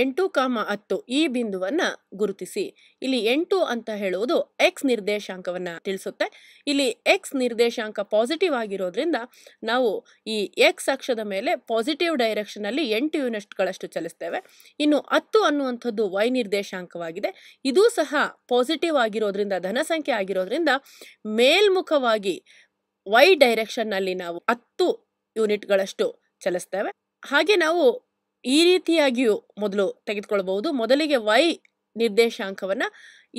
ಎಂಟು ಕಾಮ ಹತ್ತು ಈ ಬಿಂದುವನ್ನ ಗುರುತಿಸಿ ಇಲ್ಲಿ ಎಂಟು ಅಂತ ಹೇಳುವುದು ಎಕ್ಸ್ ನಿರ್ದೇಶಾಂಕವನ್ನ ತಿಳಿಸುತ್ತೆ ಇಲ್ಲಿ ಎಕ್ಸ್ ನಿರ್ದೇಶಾಂಕ ಪಾಸಿಟಿವ್ ಆಗಿರೋದ್ರಿಂದ ನಾವು ಈ ಎಕ್ಸ್ ಅಕ್ಷದ ಮೇಲೆ ಪಾಸಿಟಿವ್ ಡೈರೆಕ್ಷನ್ ಅಲ್ಲಿ ಎಂಟು ಯೂನಿಟ್ಗಳಷ್ಟು ಚಲಿಸ್ತೇವೆ ಇನ್ನು ಹತ್ತು ಅನ್ನುವಂಥದ್ದು ವೈ ನಿರ್ದೇಶಾಂಕವಾಗಿದೆ ಇದು ಸಹ ಪಾಸಿಟಿವ್ ಆಗಿರೋದ್ರಿಂದ ಧನ ಸಂಖ್ಯೆ ಆಗಿರೋದ್ರಿಂದ ಮೇಲ್ಮುಖವಾಗಿ ವೈ ಡೈರೆಕ್ಷನ್ನಲ್ಲಿ ನಾವು ಹತ್ತು ಯೂನಿಟ್ಗಳಷ್ಟು ಚಲಿಸ್ತೇವೆ ಹಾಗೆ ನಾವು ಈ ರೀತಿಯಾಗಿಯೂ ಮೊದಲು ತೆಗೆದುಕೊಳ್ಳಬಹುದು ಮೊದಲಿಗೆ ವೈ ನಿರ್ದೇಶಾಂಕವನ್ನು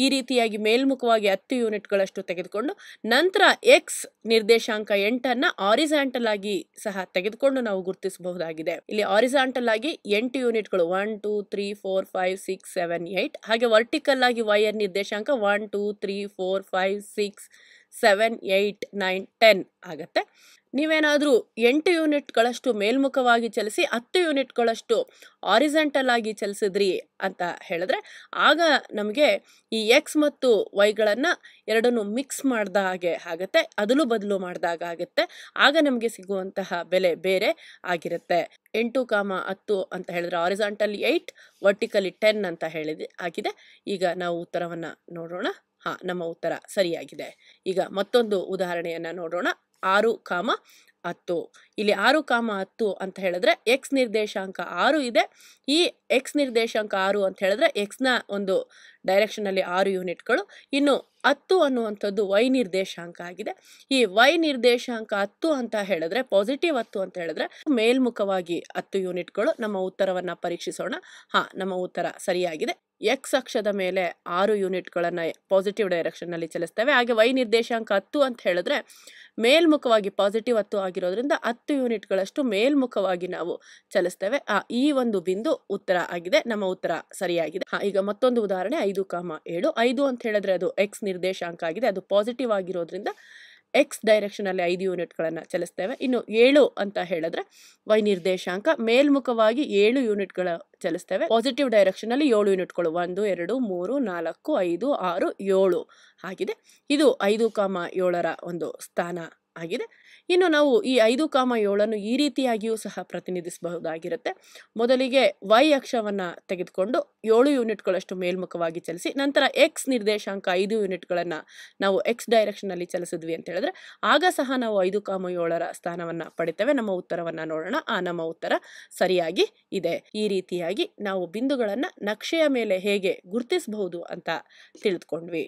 ಈ ರೀತಿಯಾಗಿ ಮೇಲ್ಮುಖವಾಗಿ ಹತ್ತು ಯೂನಿಟ್ಗಳಷ್ಟು ತೆಗೆದುಕೊಂಡು ನಂತರ ಎಕ್ಸ್ ನಿರ್ದೇಶಾಂಕ ಎಂಟನ್ನು ಆರಿಸಾಂಟಲ್ ಆಗಿ ಸಹ ತೆಗೆದುಕೊಂಡು ನಾವು ಗುರುತಿಸಬಹುದಾಗಿದೆ ಇಲ್ಲಿ ಆರಿಸಾಂಟಲ್ ಆಗಿ ಎಂಟು ಯೂನಿಟ್ಗಳು one two three four five six seven eight ಹಾಗೆ ವರ್ಟಿಕಲ್ ಆಗಿ ವೈಯರ್ ನಿರ್ದೇಶಾಂಕ one two three four five six seven eight nine ten ಆಗುತ್ತೆ ನೀವೇನಾದರೂ ಎಂಟು ಯೂನಿಟ್ಗಳಷ್ಟು ಮೇಲ್ಮುಖವಾಗಿ ಚಲಿಸಿ ಹತ್ತು ಯೂನಿಟ್ಗಳಷ್ಟು ಆರಿಸೆಂಟಲ್ ಆಗಿ ಚಲಿಸಿದ್ರಿ ಅಂತ ಹೇಳಿದ್ರೆ ಆಗ ನಮಗೆ ಈ ಎಕ್ಸ್ ಮತ್ತು ವೈಗಳನ್ನು ಎರಡನ್ನು ಮಿಕ್ಸ್ ಮಾಡಿದ ಹಾಗೆ ಆಗುತ್ತೆ ಅದಲು ಬದಲು ಮಾಡಿದಾಗ ಆಗುತ್ತೆ ಆಗ ನಮಗೆ ಸಿಗುವಂತಹ ಬೆಲೆ ಬೇರೆ ಆಗಿರುತ್ತೆ ಎಂಟು ಕಾಮ ಹತ್ತು ಅಂತ ಹೇಳಿದ್ರೆ ಆರಿಸೆಂಟಲ್ ಏಯ್ಟ್ ವರ್ಟಿಕಲಿ ಟೆನ್ ಅಂತ ಹೇಳಿದ ಆಗಿದೆ ಈಗ ನಾವು ಉತ್ತರವನ್ನು ನೋಡೋಣ ಹಾಂ ನಮ್ಮ ಉತ್ತರ ಸರಿಯಾಗಿದೆ ಈಗ ಮತ್ತೊಂದು ಉದಾಹರಣೆಯನ್ನು ನೋಡೋಣ ಆರು ಕಾಮ ಹತ್ತು ಇಲ್ಲಿ ಆರು ಕಾಮ ಹತ್ತು ಅಂತ ಹೇಳಿದ್ರೆ ಎಕ್ಸ್ ನಿರ್ದೇಶಾಂಕ ಆರು ಇದೆ ಈ ಎಕ್ಸ್ ನಿರ್ದೇಶಾಂಕ ಆರು ಅಂತ ಹೇಳಿದ್ರೆ ಎಕ್ಸ್ನ ಒಂದು ಡೈರೆಕ್ಷನಲ್ಲಿ ಆರು ಯೂನಿಟ್ಗಳು ಇನ್ನು ಹತ್ತು ಅನ್ನುವಂಥದ್ದು ವೈ ನಿರ್ದೇಶಾಂಕ ಆಗಿದೆ ಈ ವೈ ನಿರ್ದೇಶಾಂಕ ಹತ್ತು ಅಂತ ಹೇಳಿದ್ರೆ ಪಾಸಿಟಿವ್ ಹತ್ತು ಅಂತ ಹೇಳಿದ್ರೆ ಮೇಲ್ಮುಖವಾಗಿ ಹತ್ತು ಯೂನಿಟ್ಗಳು ನಮ್ಮ ಉತ್ತರವನ್ನು ಪರೀಕ್ಷಿಸೋಣ ಹಾ ನಮ್ಮ ಉತ್ತರ ಸರಿಯಾಗಿದೆ ಎಕ್ಸ್ ಅಕ್ಷದ ಮೇಲೆ ಆರು ಯೂನಿಟ್ಗಳನ್ನು ಪಾಸಿಟಿವ್ ಡೈರೆಕ್ಷನ್ನಲ್ಲಿ ಚಲಿಸ್ತೇವೆ ಹಾಗೆ ವೈ ನಿರ್ದೇಶಾಂಕ ಹತ್ತು ಅಂತ ಹೇಳಿದ್ರೆ ಮೇಲ್ಮುಖವಾಗಿ ಪಾಸಿಟಿವ್ ಹತ್ತು ಆಗಿರೋದ್ರಿಂದ ಹತ್ತು ಯೂನಿಟ್ಗಳಷ್ಟು ಮೇಲ್ಮುಖವಾಗಿ ನಾವು ಚಲಿಸ್ತೇವೆ ಆ ಈ ಒಂದು ಬಿಂದು ಉತ್ತರ ಆಗಿದೆ ನಮ್ಮ ಉತ್ತರ ಸರಿಯಾಗಿದೆ ಈಗ ಮತ್ತೊಂದು ಉದಾಹರಣೆ ಐದು ಕಾಮ ಏಳು ಐದು ಅಂತ ಹೇಳಿದ್ರೆ ಅದು ಎಕ್ಸ್ ನಿರ್ದೇಶಾಂಕ ಆಗಿದೆ ಅದು ಪಾಸಿಟಿವ್ ಆಗಿರೋದ್ರಿಂದ ಎಕ್ಸ್ ಡೈರೆಕ್ಷನಲ್ಲಿ ಐದು ಯೂನಿಟ್ಗಳನ್ನು ಚಲಿಸ್ತೇವೆ ಇನ್ನು ಏಳು ಅಂತ ಹೇಳಿದ್ರೆ ವೈ ನಿರ್ದೇಶಾಂಕ ಮೇಲ್ಮುಖವಾಗಿ ಏಳು ಯೂನಿಟ್ಗಳ ಚಲಿಸ್ತೇವೆ ಪಾಸಿಟಿವ್ ಡೈರೆಕ್ಷನಲ್ಲಿ ಏಳು ಯೂನಿಟ್ಗಳು ಒಂದು ಎರಡು ಮೂರು ನಾಲ್ಕು ಐದು ಆರು ಏಳು ಆಗಿದೆ ಇದು ಐದು ಕಾಮ ಏಳರ ಒಂದು ಸ್ಥಾನ ಆಗಿದೆ ಇನ್ನು ನಾವು ಈ ಐದು ಕಾಮ ಏಳನ್ನು ಈ ರೀತಿಯಾಗಿಯೂ ಸಹ ಪ್ರತಿನಿಧಿಸಬಹುದಾಗಿರುತ್ತೆ ಮೊದಲಿಗೆ ವೈ ಅಕ್ಷವನ್ನು ತೆಗೆದುಕೊಂಡು ಏಳು ಯೂನಿಟ್ಗಳಷ್ಟು ಮೇಲ್ಮುಖವಾಗಿ ಚಲಿಸಿ ನಂತರ ಎಕ್ಸ್ ನಿರ್ದೇಶಾಂಕ ಐದು ಯೂನಿಟ್ಗಳನ್ನು ನಾವು ಎಕ್ಸ್ ಡೈರೆಕ್ಷನಲ್ಲಿ ಚಲಿಸಿದ್ವಿ ಅಂತ ಹೇಳಿದ್ರೆ ಆಗ ಸಹ ನಾವು ಐದು ಕಾಮ ಏಳರ ಸ್ಥಾನವನ್ನು ಪಡಿತೇವೆ ನಮ್ಮ ಉತ್ತರವನ್ನು ನೋಡೋಣ ಆ ನಮ್ಮ ಉತ್ತರ ಸರಿಯಾಗಿ ಇದೆ ಈ ರೀತಿಯಾಗಿ ನಾವು ಬಿಂದುಗಳನ್ನು ನಕ್ಷೆಯ ಮೇಲೆ ಹೇಗೆ ಗುರುತಿಸಬಹುದು ಅಂತ ತಿಳಿದುಕೊಂಡ್ವಿ